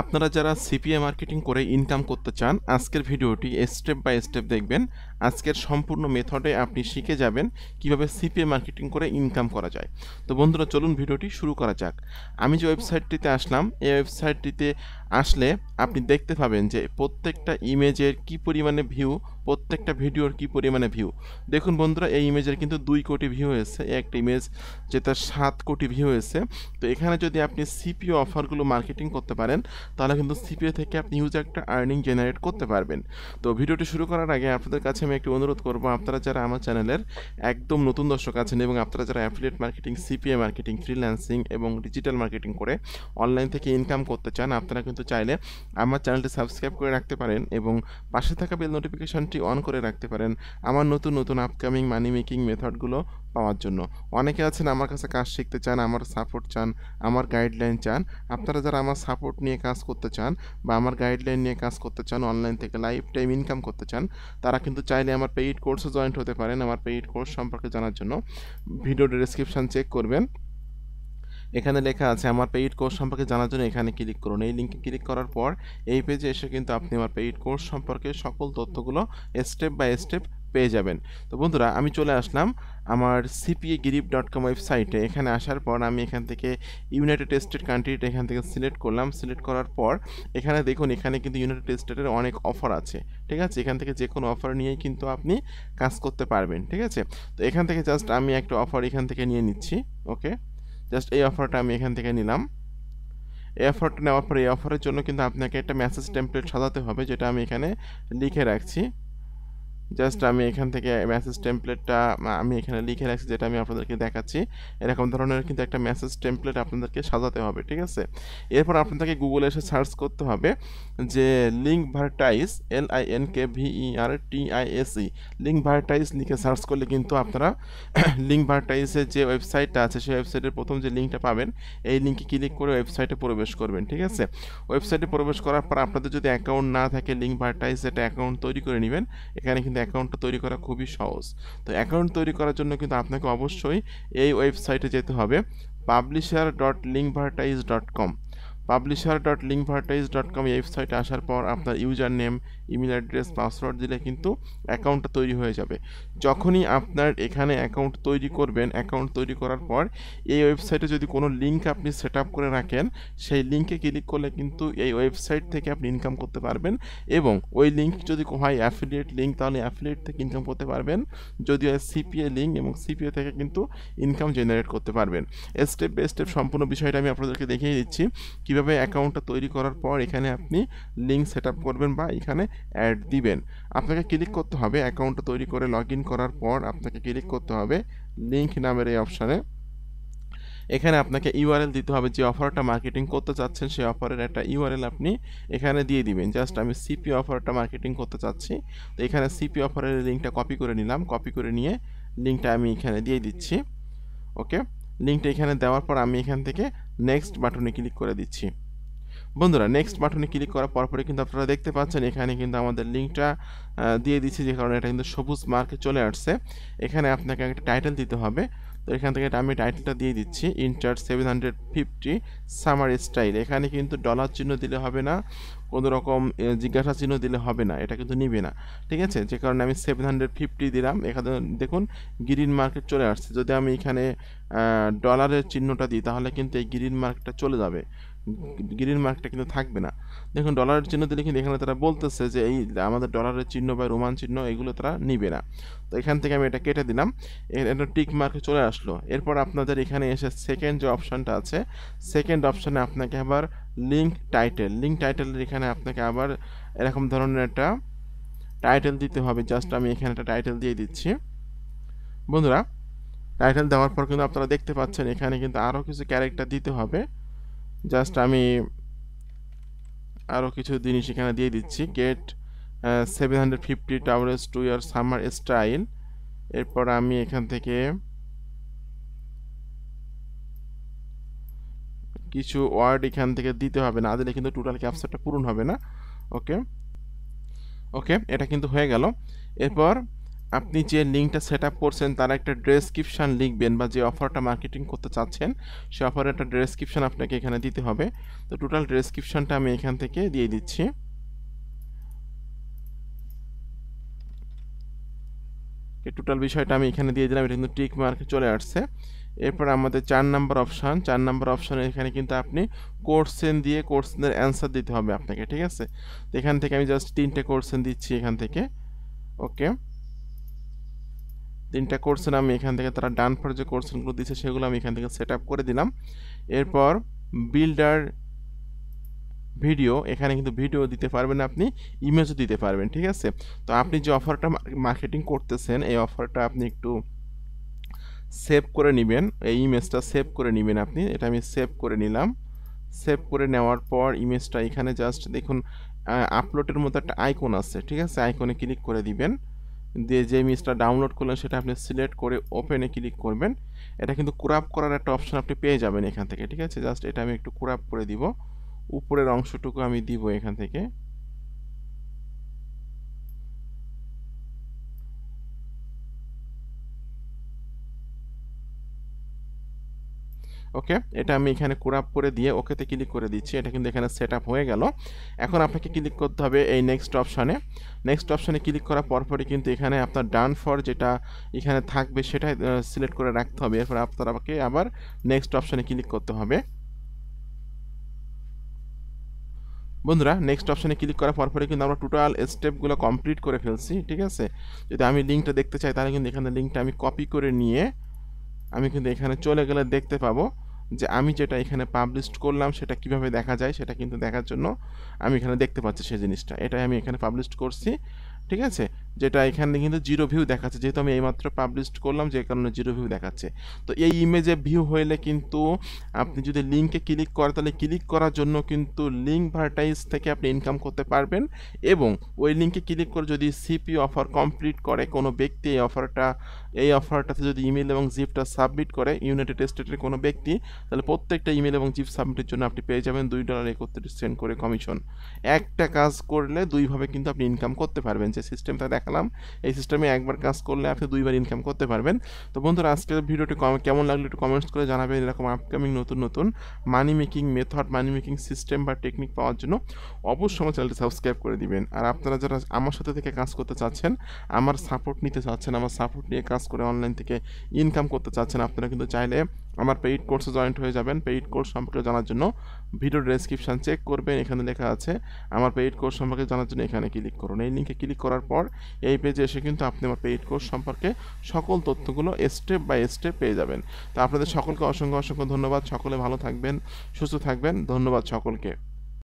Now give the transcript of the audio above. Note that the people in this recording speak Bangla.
আপনারা যারা সিপিএ মার্কেটিং করে ইনকাম করতে চান আজকের ভিডিওটি স্টেপ বাই স্টেপ দেখবেন আজকের সম্পূর্ণ মেথডে আপনি শিখে যাবেন কিভাবে সিপিএ মার্কেটিং করে ইনকাম করা যায় তো বন্ধুরা চলুন ভিডিওটি শুরু করা যাক আমি যে ওয়েবসাইটটিতে আসলাম এই ওয়েবসাইটটিতে আসলে আপনি দেখতে পাবেন যে প্রত্যেকটা ইমেজের কি পরিমাণে ভিউ প্রত্যেকটা ভিডিওর কি পরিমাণে ভিউ দেখুন বন্ধুরা এই ইমেজের কিন্তু দুই কোটি ভিউ হয়েছে একটা ইমেজ যেটা সাত কোটি ভিউ হয়েছে তো এখানে যদি আপনি সিপিও অফারগুলো মার্কেটিং করতে পারেন তাহলে কিন্তু সিপিও থেকে আপনি ইউজ একটা আর্নিং জেনারেট করতে পারবেন তো ভিডিওটি শুরু করার আগে আপনাদের কাছে আমি একটি অনুরোধ করব আপনারা যারা আমার চ্যানেলের একদম নতুন দর্শক আছেন এবং আপনারা যারা affiliate marketing CPA marketing freelancing এবং ডিজিটাল মার্কেটিং করে অনলাইন থেকে ইনকাম করতে চান আপনারা কিন্তু তো চাইলে আমার চ্যানেলটি সাবস্ক্রাইব করে রাখতে পারেন এবং পাশে থাকা বেল নোটিফিকেশনটি অন করে রাখতে পারেন আমার নতুন নতুন আপকামিং মানি মেকিং মেথডগুলো পাওয়ার জন্য অনেকে আছেন আমার কাছে কাজ শিখতে চান আমার সাপোর্ট চান আমার গাইডলাইন চান আপনারা যারা আমার সাপোর্ট নিয়ে কাজ করতে চান বা আমার গাইডলাইন নিয়ে কাজ করতে চান অনলাইন থেকে লাইফ টাইম ইনকাম করতে চান তারা কিন্তু চাইলে আমার পেইড কোর্সও জয়েন্ট হতে পারেন আমার পেইড কোর্স সম্পর্কে জানার জন্য ভিডিও ডিসক্রিপশান চেক করবেন এখানে লেখা আছে আমার পেইড কোর্স সম্পর্কে জানার জন্য এখানে ক্লিক করুন এই লিঙ্কে ক্লিক করার পর এই পেজে এসে কিন্তু আপনি আমার পেইড কোর্স সম্পর্কে সকল তথ্যগুলো স্টেপ বাই স্টেপ পেয়ে যাবেন তো বন্ধুরা আমি চলে আসলাম আমার সিপিএ গিরিপ ডট কম ওয়েবসাইটে এখানে আসার পর আমি এখান থেকে ইউনাইটেড স্টেট কান্ট্রিটা এখান থেকে সিলেক্ট করলাম সিলেক্ট করার পর এখানে দেখুন এখানে কিন্তু ইউনাইটেড স্টেটের অনেক অফার আছে ঠিক আছে এখান থেকে যে কোনো অফার নিয়েই কিন্তু আপনি কাজ করতে পারবেন ঠিক আছে তো এখান থেকে জাস্ট আমি একটা অফার এখান থেকে নিয়ে নিচ্ছি ওকে জাস্ট এই অফারটা আমি এখান থেকে নিলাম এই অফারটা নেওয়ার পরে এই অফারের জন্য কিন্তু আপনাকে একটা মেসেজ টেমপ্লেট সাজাতে হবে যেটা আমি এখানে লিখে রাখছি জাস্ট আমি এখান থেকে মেসেজ টেমপ্লেটটা আমি এখানে লিখে রাখছি যেটা আমি আপনাদেরকে দেখাচ্ছি এরকম ধরনের কিন্তু একটা মেসেজ টেমপ্লেট আপনাদেরকে সাজাতে হবে ঠিক আছে এরপর আপনাদেরকে গুগলে এসে সার্চ করতে হবে যে Linkvertise L I N K V E R T I S E Linkvertise লিখে সার্চ করলে কিন্তু আপনারা লিঙ্ক ভার্টাইজের যে ওয়েবসাইটটা আছে সেই ওয়েবসাইটের প্রথম যে লিঙ্কটা পাবেন এই লিঙ্কে ক্লিক করে ওয়েবসাইটে প্রবেশ করবেন ঠিক আছে ওয়েবসাইটে প্রবেশ করার পর আপনাদের যদি অ্যাকাউন্ট না থাকে লিঙ্ক ভার্টাইজ একটা অ্যাকাউন্ট তৈরি করে নেবেন এখানে কিন্তু অ্যাকাউন্টটা তৈরি করা খুবই সহজ তো অ্যাকাউন্ট তৈরি করার জন্য কিন্তু আপনাকে অবশ্যই এই ওয়েবসাইটে যেতে হবে publisher dot Linkvertise dot com publisher dot Linkvertise dot com ওয়েবসাইটে আসার পর আপনার user name email address password দিলে কিন্তু অ্যাকাউন্টটা তৈরি হয়ে যাবে যখনই আপনার এখানে অ্যাকাউন্ট তৈরি করবেন অ্যাকাউন্ট তৈরি করার পর এই ওয়েবসাইটে যদি কোনো লিঙ্ক আপনি সেট আপ করে রাখেন সেই লিঙ্কে ক্লিক করলে কিন্তু এই ওয়েবসাইট থেকে আপনি ইনকাম করতে পারবেন এবং ওই লিঙ্ক যদি হয় অ্যাফিলিয়েট লিঙ্ক তাহলে অ্যাফিলিয়েট থেকে ইনকাম করতে পারবেন যদি হয় সিপিএ লিঙ্ক এবং সিপিএ থেকে কিন্তু ইনকাম জেনারেট করতে পারবেন স্টেপ বাই স্টেপ সম্পূর্ণ বিষয়টা আমি আপনাদেরকে দেখিয়ে দিচ্ছি কীভাবে এইভাবে অ্যাকাউন্টটা তৈরি করার পর এখানে আপনি লিঙ্ক সেট করবেন বা এখানে অ্যাড দিবেন আপনাকে ক্লিক করতে হবে অ্যাকাউন্টটা তৈরি করে লগ করার পর আপনাকে ক্লিক করতে হবে লিঙ্ক নামের এই অপশানে এখানে আপনাকে ইউআরএল দিতে হবে যে অফারটা মার্কেটিং করতে চাচ্ছেন সেই অফারের একটা ইউআরএল আপনি এখানে দিয়ে দিবেন জাস্ট আমি সিপি অফারটা মার্কেটিং করতে চাচ্ছি তো এখানে সিপি অফারের লিঙ্কটা কপি করে নিলাম কপি করে নিয়ে লিঙ্কটা আমি এখানে দিয়ে দিচ্ছি ওকে লিঙ্কটা এখানে দেওয়ার পর আমি এখান থেকে নেক্সট বাটনে ক্লিক করে দিচ্ছি বন্ধুরা নেক্সট বাটনে ক্লিক করার পরপরে কিন্তু আপনারা দেখতে পাচ্ছেন এখানে কিন্তু আমাদের লিঙ্কটা দিয়ে দিচ্ছি যে কারণে এটা কিন্তু সবুজ মার্কে চলে আসছে এখানে আপনাকে একটা টাইটেল দিতে হবে এখান থেকে আমি টাইটেলটা দিয়ে দিচ্ছি enter seven hundred fifty summer style এখানে কিন্তু ডলার চিহ্ন দিলে হবে না কোনো রকম জিজ্ঞাসা চিহ্ন দিলে হবে না এটা কিন্তু নিবে না ঠিক আছে যে কারণে আমি সেভেন হান্ড্রেড ফিফটি দিলাম এখানে দেখুন গ্রিন মার্কেট চলে আসছে যদি আমি এখানে ডলারের চিহ্নটা দিই তাহলে কিন্তু এই গ্রিন মার্কেটটা চলে যাবে গ্রিন মার্কটা কিন্তু থাকবে না দেখুন ডলারের চিহ্ন দিলে কিন্তু এখানে তারা বলতেছে যে এই আমাদের ডলারের চিহ্ন বা রোমান চিহ্ন এগুলো তারা নিবে না তো এখান থেকে আমি এটা কেটে দিলাম এটা টিক মার্কে চলে আসলো এরপর আপনাদের এখানে এসে সেকেন্ড যে অপশানটা আছে সেকেন্ড অপশানে আপনাকে আবার লিঙ্ক টাইটেল লিঙ্ক টাইটেলের এখানে আপনাকে আবার এরকম ধরনের একটা টাইটেল দিতে হবে জাস্ট আমি এখানে একটা টাইটেল দিয়ে দিচ্ছি বন্ধুরা টাইটেল দেওয়ার পর কিন্তু আপনারা দেখতে পাচ্ছেন এখানে কিন্তু আরও কিছু ক্যারেক্টার দিতে হবে জাস্ট আমি আরও কিছু জিনিস এখানে দিয়ে দিচ্ছি get seven hundred fifty towers to year summer style এরপর আমি এখান থেকে কিছু ওয়ার্ড এখান থেকে দিতে হবে না দিলে কিন্তু টোটাল ক্যাপসারটা পূরণ হবে না ওকে ওকে এটা কিন্তু হয়ে গেল এরপর আপনি যে লিঙ্কটা সেট আপ করছেন তার একটা ডেসক্রিপশান লিখবেন বা যে অফারটা মার্কেটিং করতে চাচ্ছেন সে অফারের একটা ডেসক্রিপশান আপনাকে এখানে দিতে হবে তো টোটাল ডেসক্রিপশানটা আমি এখান থেকে দিয়ে দিচ্ছি টোটাল বিষয়টা আমি এখানে দিয়ে দিলাম এটা কিন্তু টিক মার্কে চলে আসছে এরপর আমাদের চার নাম্বার অপশান চার নাম্বার অপশানে এখানে কিন্তু আপনি কোর্সেন দিয়ে কোর্সেনের অ্যান্সার দিতে হবে আপনাকে ঠিক আছে তো এখান থেকে আমি জাস্ট তিনটে কোর্সেন দিচ্ছি এখান থেকে ওকে তিনটা কোর্সের আমি এখান থেকে তারা ডান ফর যে কোর্সগুলো দিচ্ছে সেগুলো আমি এখান থেকে সেট আপ করে দিলাম এরপর বিল্ডার ভিডিও এখানে কিন্তু ভিডিও দিতে পারবেন আপনি ইমেজও দিতে পারবেন ঠিক আছে তো আপনি যে অফারটা মার্কেটিং করতেছেন এই অফারটা আপনি একটু সেভ করে নেবেন এই ইমেজটা সেভ করে নেবেন আপনি এটা আমি সেভ করে নিলাম সেভ করে নেওয়ার পর ইমেজটা এখানে জাস্ট দেখুন আপলোডের মতো একটা আইকন আছে ঠিক আছে আইকনে ক্লিক করে দিবেন দিয়ে যে ইমেজটা ডাউনলোড করলেন সেটা আপনি সিলেক্ট করে ওপেনে ক্লিক করবেন এটা কিন্তু ক্রাপ করার একটা অপশন আপনি পেয়ে যাবেন এখান থেকে ঠিক আছে জাস্ট এটা আমি একটু ক্রাপ করে দিব উপরের অংশটুকু আমি দিব এখান থেকে ওকে এটা আমি এখানে কুরাপ করে দিয়ে ওকেতে ক্লিক করে দিচ্ছি এটা কিন্তু এখানে সেট হয়ে গেল এখন আপনাকে ক্লিক করতে হবে এই নেক্সট অপশানে নেক্সট অপশানে ক্লিক করার পরপরই কিন্তু এখানে আপনার ডান ফর যেটা এখানে থাকবে সেটা সিলেক্ট করে রাখতে হবে এরপর আপনার আমাকে আবার নেক্সট অপশানে ক্লিক করতে হবে বন্ধুরা নেক্সট অপশানে ক্লিক করার পরপরে কিন্তু আমরা টোটাল স্টেপগুলো কমপ্লিট করে ফেলছি ঠিক আছে যদি আমি লিঙ্কটা দেখতে চাই তাহলে কিন্তু এখানে লিঙ্কটা আমি কপি করে নিয়ে আমি কিন্তু এখানে চলে গেলে দেখতে পাবো যে আমি যেটা এখানে পাবলিশ করলাম সেটা কিভাবে দেখা যায় সেটা কিন্তু দেখার জন্য আমি এখানে দেখতে পাচ্ছি সেই জিনিসটা এটাই আমি এখানে পাবলিশ করছি ঠিক আছে যেটা এখানে কিন্তু জিরো ভিউ দেখাচ্ছে যেহেতু আমি এইমাত্র পাবলিশ করলাম যে কারণে জিরো ভিউ দেখাচ্ছে তো এই ইমেজে ভিউ হইলে কিন্তু আপনি যদি লিঙ্কে ক্লিক করেন তাহলে ক্লিক করার জন্য কিন্তু লিঙ্ক ভার্টাইজ থেকে আপনি ইনকাম করতে পারবেন এবং ওই লিঙ্কে ক্লিক করে যদি সিপি অফার কমপ্লিট করে কোনো ব্যক্তি এই অফারটা এই অফারটাতে যদি ইমেল এবং জিপটা সাবমিট করে ইউনাইটেড স্টেটের কোনো ব্যক্তি তাহলে প্রত্যেকটা ইমেল এবং জিপ সাবমিটের জন্য আপনি পেয়ে যাবেন দুই ডলার একত্রিশ সেন্ট করে কমিশন একটা কাজ করলে দুইভাবে কিন্তু আপনি ইনকাম করতে পারবেন যে সিস্টেমটা দেখা দেখালাম এই সিস্টেমে একবার কাজ করলে আপনি দুইবার ইনকাম করতে পারবেন তো বন্ধুরা আজকের ভিডিওটি কেমন লাগলো একটু কমেন্টস করে জানাবেন এরকম আপকামিং নতুন নতুন money making method money making system বা টেকনিক পাওয়ার জন্য অবশ্যই আমার চ্যানেলটি সাবস্ক্রাইব করে দিবেন আর আপনারা যারা আমার সাথে থেকে কাজ করতে চাচ্ছেন আমার সাপোর্ট নিতে চাচ্ছেন আমার সাপোর্ট নিয়ে কাজ করে অনলাইন থেকে ইনকাম করতে চাচ্ছেন আপনারা কিন্তু চাইলে আমার পেইড কোর্সে জয়েন্ট হয়ে যাবেন পেইড কোর্স সম্পর্কে জানার জন্য ভিডিও ডেসক্রিপশান চেক করবেন এখানে লেখা আছে আমার পেইড কোর্স সম্পর্কে জানার জন্য এখানে ক্লিক করুন এই লিঙ্কে ক্লিক করার পর এই পেজে এসে কিন্তু আপনি আমার পেইড কোর্স সম্পর্কে সকল তথ্যগুলো স্টেপ বাই স্টেপ পেয়ে যাবেন তা আপনাদের সকলকে অসংখ্য অসংখ্য ধন্যবাদ সকলে ভালো থাকবেন সুস্থ থাকবেন ধন্যবাদ সকলকে